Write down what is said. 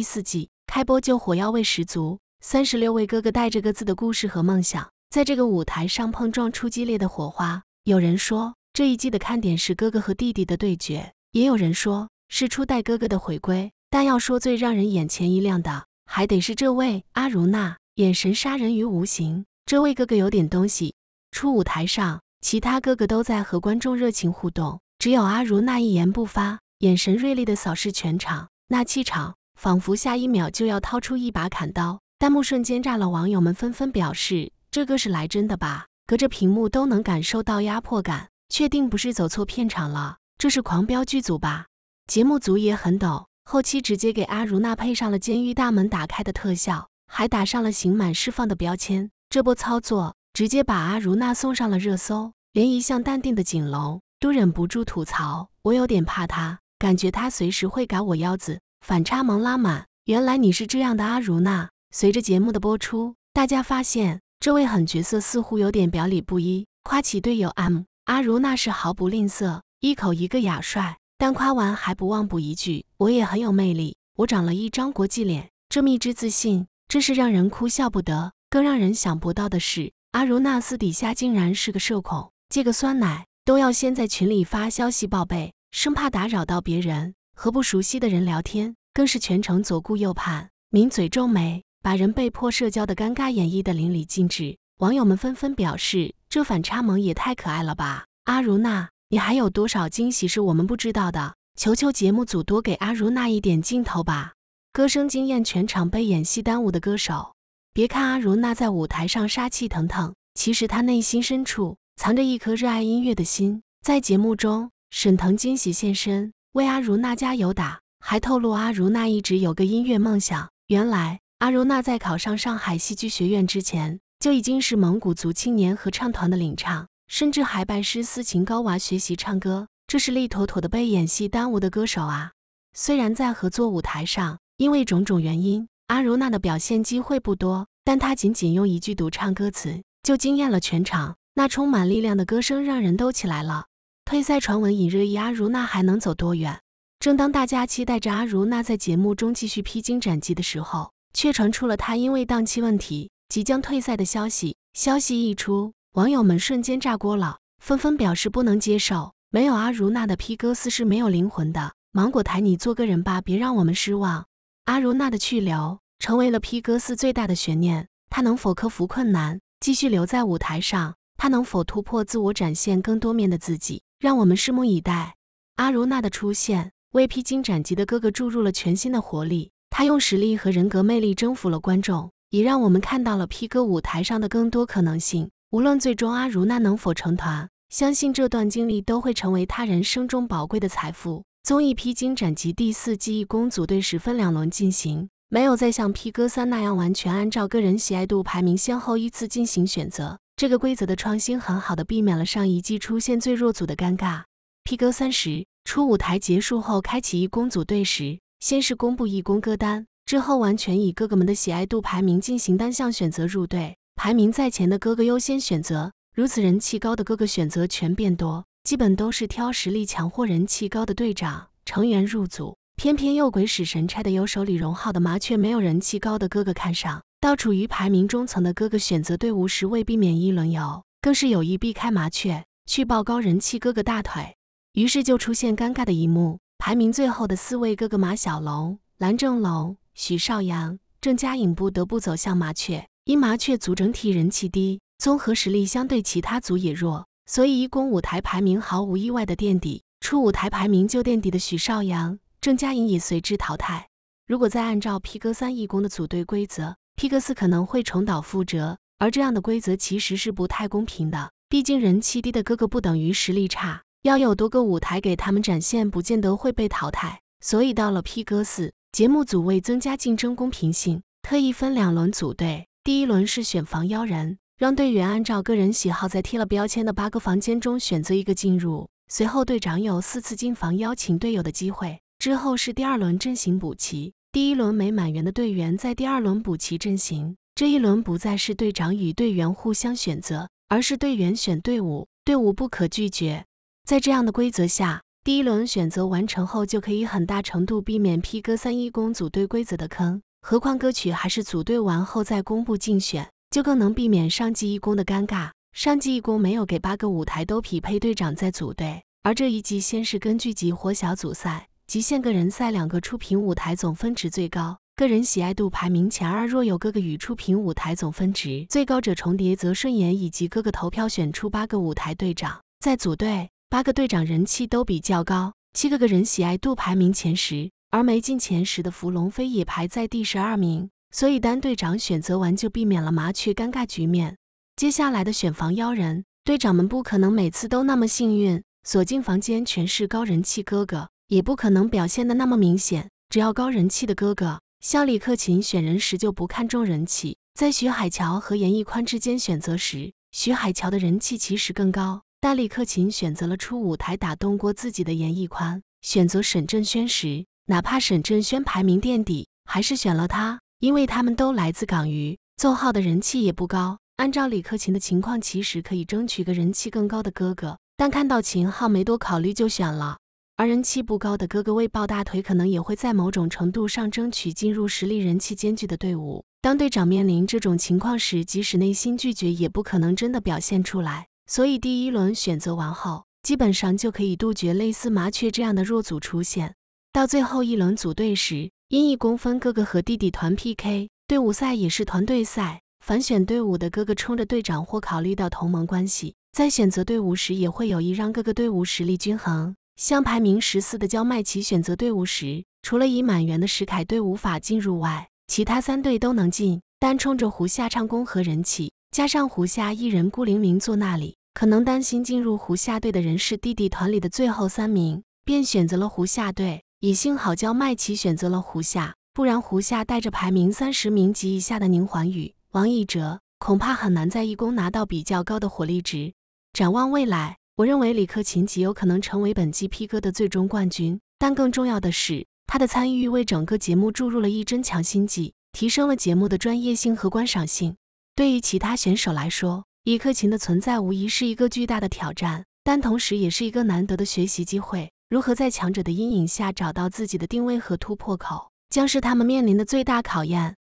第四季开播就火药味十足，三十六位哥哥带着各自的故事和梦想，在这个舞台上碰撞出激烈的火花。有人说这一季的看点是哥哥和弟弟的对决，也有人说是初代哥哥的回归。但要说最让人眼前一亮的，还得是这位阿如那，眼神杀人于无形。这位哥哥有点东西。初舞台上，其他哥哥都在和观众热情互动，只有阿如那一言不发，眼神锐利的扫视全场，那气场。仿佛下一秒就要掏出一把砍刀，弹幕瞬间炸了。网友们纷纷表示：“这个是来真的吧？隔着屏幕都能感受到压迫感。确定不是走错片场了？这是狂飙剧组吧？节目组也很抖，后期直接给阿如娜配上了监狱大门打开的特效，还打上了刑满释放的标签。这波操作直接把阿如娜送上了热搜，连一向淡定的景龙都忍不住吐槽：‘我有点怕他，感觉他随时会嘎我腰子。’反差萌拉满，原来你是这样的阿如娜。随着节目的播出，大家发现这位狠角色似乎有点表里不一。夸起队友 M 阿如娜是毫不吝啬，一口一个“雅帅”，但夸完还不忘补一句：“我也很有魅力，我长了一张国际脸。”这蜜汁自信真是让人哭笑不得。更让人想不到的是，阿如娜私底下竟然是个社恐，借个酸奶都要先在群里发消息报备，生怕打扰到别人。和不熟悉的人聊天，更是全程左顾右盼、抿嘴皱眉，把人被迫社交的尴尬演绎得淋漓尽致。网友们纷纷表示：“这反差萌也太可爱了吧！”阿如娜，你还有多少惊喜是我们不知道的？求求节目组多给阿如娜一点镜头吧！歌声惊艳全场，被演戏耽误的歌手。别看阿如娜在舞台上杀气腾腾，其实她内心深处藏着一颗热爱音乐的心。在节目中，沈腾惊喜现身。为阿如娜加油打！还透露阿如娜一直有个音乐梦想。原来阿如娜在考上上海戏剧学院之前，就已经是蒙古族青年合唱团的领唱，甚至还拜师斯琴高娃学习唱歌。这是力妥妥的被演戏耽误的歌手啊！虽然在合作舞台上，因为种种原因，阿如娜的表现机会不多，但她仅仅用一句独唱歌词就惊艳了全场。那充满力量的歌声让人都起来了。退赛传闻引热议，阿如娜还能走多远？正当大家期待着阿如娜在节目中继续披荆斩棘的时候，却传出了她因为档期问题即将退赛的消息。消息一出，网友们瞬间炸锅了，纷纷表示不能接受。没有阿如娜的披哥斯是没有灵魂的。芒果台，你做个人吧，别让我们失望。阿如娜的去留成为了披哥斯最大的悬念。她能否克服困难，继续留在舞台上？她能否突破自我，展现更多面的自己？让我们拭目以待，阿如娜的出现为披荆斩棘的哥哥注入了全新的活力。他用实力和人格魅力征服了观众，也让我们看到了披哥舞台上的更多可能性。无论最终阿如娜能否成团，相信这段经历都会成为他人生中宝贵的财富。综艺《披荆斩棘》第四季一工组队十分两轮进行，没有再像披哥三那样完全按照个人喜爱度排名，先后依次进行选择。这个规则的创新，很好的避免了上一季出现最弱组的尴尬。P 哥三十初舞台结束后，开启一公组队时，先是公布一公歌单，之后完全以哥哥们的喜爱度排名进行单向选择入队，排名在前的哥哥优先选择。如此人气高的哥哥选择权变多，基本都是挑实力强或人气高的队长成员入组。偏偏又鬼使神差的有手李荣浩的麻雀没有人气高的哥哥看上。到处于排名中层的哥哥选择队伍时，为避免一轮游，更是有意避开麻雀，去抱高人气哥哥大腿，于是就出现尴尬的一幕：排名最后的四位哥哥马小龙、蓝正龙、许绍洋、郑嘉颖不得不走向麻雀。因麻雀组整体人气低，综合实力相对其他组也弱，所以一公舞台排名毫无意外的垫底。初舞台排名就垫底的许绍洋、郑嘉颖也随之淘汰。如果再按照 P 哥三义工的组队规则，P 哥四可能会重蹈覆辙，而这样的规则其实是不太公平的。毕竟人气低的哥哥不等于实力差，要有多个舞台给他们展现，不见得会被淘汰。所以到了 P 哥四，节目组为增加竞争公平性，特意分两轮组队。第一轮是选房邀人，让队员按照个人喜好，在贴了标签的八个房间中选择一个进入，随后队长有四次进房邀请队友的机会。之后是第二轮阵型补齐。第一轮没满员的队员在第二轮补齐阵型。这一轮不再是队长与队员互相选择，而是队员选队伍，队伍不可拒绝。在这样的规则下，第一轮选择完成后就可以很大程度避免 P 哥三一公组队规则的坑。何况歌曲还是组队完后再公布竞选，就更能避免上季一公的尴尬。上季一公没有给八个舞台都匹配队长再组队，而这一季先是根据集火小组赛。极限个人赛两个出品舞台总分值最高，个人喜爱度排名前二。若有哥哥与出品舞台总分值最高者重叠，则顺延，以及哥哥投票选出八个舞台队长。在组队，八个队长人气都比较高，七个个人喜爱度排名前十，而没进前十的符龙飞也排在第十二名。所以单队长选择完就避免了麻雀尴尬局面。接下来的选房邀人，队长们不可能每次都那么幸运，锁进房间全是高人气哥哥。也不可能表现的那么明显。只要高人气的哥哥，肖李克勤选人时就不看重人气。在徐海乔和严屹宽之间选择时，徐海乔的人气其实更高，但李克勤选择了出舞台打动过自己的严屹宽。选择沈振轩时，哪怕沈振轩排名垫底，还是选了他，因为他们都来自港娱，邹浩的人气也不高。按照李克勤的情况，其实可以争取个人气更高的哥哥，但看到秦昊没多考虑就选了。而人气不高的哥哥为抱大腿，可能也会在某种程度上争取进入实力人气兼具的队伍。当队长面临这种情况时，即使内心拒绝，也不可能真的表现出来。所以第一轮选择完后，基本上就可以杜绝类似麻雀这样的弱组出现。到最后一轮组队时，因一公分哥哥和弟弟团 PK，队伍赛也是团队赛，反选队伍的哥哥冲着队长或考虑到同盟关系，在选择队伍时也会有意让各个队伍实力均衡。向排名十四的焦麦奇选择队伍时，除了已满员的石凯队无法进入外，其他三队都能进。但冲着胡夏唱功和人气，加上胡夏一人孤零零坐那里，可能担心进入胡夏队的人是弟弟团里的最后三名，便选择了胡夏队。也幸好焦麦奇选择了胡夏，不然胡夏带着排名三十名及以下的宁桓宇、王一哲，恐怕很难在义工拿到比较高的火力值。展望未来。我认为李克勤极有可能成为本季《披哥》的最终冠军，但更重要的是，他的参与为整个节目注入了一针强心剂，提升了节目的专业性和观赏性。对于其他选手来说，李克勤的存在无疑是一个巨大的挑战，但同时也是一个难得的学习机会。如何在强者的阴影下找到自己的定位和突破口，将是他们面临的最大考验。